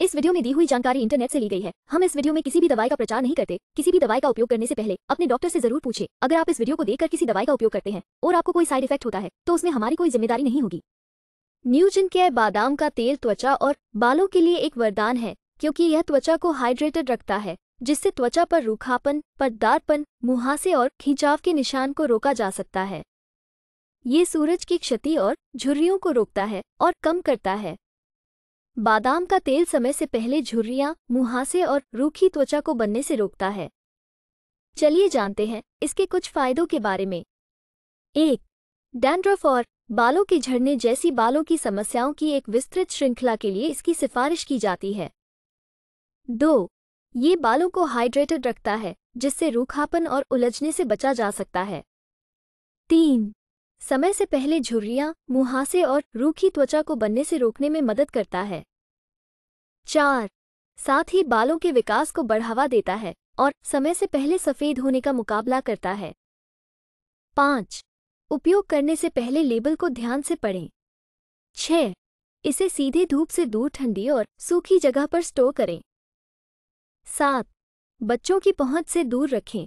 इस वीडियो में दी हुई जानकारी इंटरनेट से ली गई है हम इस वीडियो में किसी भी दवाई का प्रचार नहीं करते किसी भी दवाई का उपयोग करने से पहले अपने डॉक्टर से जरूर पूछे अगर आप इस वीडियो को देखकर किसी दवाई का उपयोग करते हैं और आपको कोई साइड इफेक्ट होता है तो उसमें हमारी कोई जिम्मेदारी नहीं होगी न्यूजिन के बादाम का तेल त्वचा और बालों के लिए एक वरदान है क्योंकि यह त्वचा को हाइड्रेटेड रखता है जिससे त्वचा पर रूखापन पदारपन मुहासे और खिंचाव के निशान को रोका जा सकता है ये सूरज की क्षति और झुर्रियों को रोकता है और कम करता है बादाम का तेल समय से पहले झुर्रियां मुहासे और रूखी त्वचा को बनने से रोकता है चलिए जानते हैं इसके कुछ फायदों के बारे में एक डैंड्रफ और बालों के झड़ने जैसी बालों की समस्याओं की एक विस्तृत श्रृंखला के लिए इसकी सिफारिश की जाती है दो ये बालों को हाइड्रेटेड रखता है जिससे रूखापन और उलझने से बचा जा सकता है तीन समय से पहले झुर्रियाँ मुहासे और रूखी त्वचा को बनने से रोकने में मदद करता है चार साथ ही बालों के विकास को बढ़ावा देता है और समय से पहले सफ़ेद होने का मुकाबला करता है पाँच उपयोग करने से पहले लेबल को ध्यान से पढ़ें छ इसे सीधे धूप से दूर ठंडी और सूखी जगह पर स्टोर करें सात बच्चों की पहुंच से दूर रखें